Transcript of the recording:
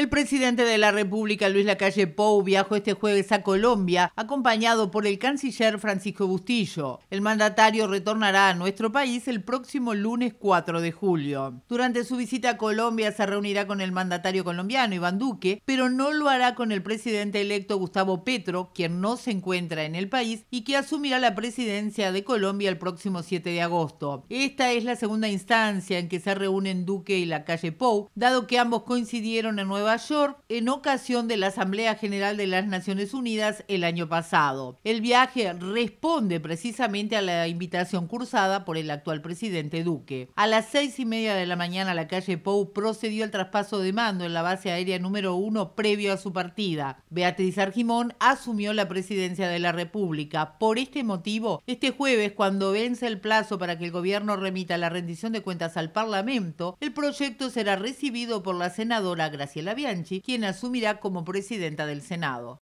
El presidente de la República, Luis Lacalle Pou, viajó este jueves a Colombia, acompañado por el canciller Francisco Bustillo. El mandatario retornará a nuestro país el próximo lunes 4 de julio. Durante su visita a Colombia se reunirá con el mandatario colombiano, Iván Duque, pero no lo hará con el presidente electo Gustavo Petro, quien no se encuentra en el país y que asumirá la presidencia de Colombia el próximo 7 de agosto. Esta es la segunda instancia en que se reúnen Duque y Lacalle Pou, dado que ambos coincidieron en Nueva York en ocasión de la Asamblea General de las Naciones Unidas el año pasado. El viaje responde precisamente a la invitación cursada por el actual presidente Duque. A las seis y media de la mañana la calle Pou procedió al traspaso de mando en la base aérea número uno previo a su partida. Beatriz Argimón asumió la presidencia de la República. Por este motivo, este jueves, cuando vence el plazo para que el gobierno remita la rendición de cuentas al Parlamento, el proyecto será recibido por la senadora Graciela Bianchi, quien asumirá como presidenta del Senado.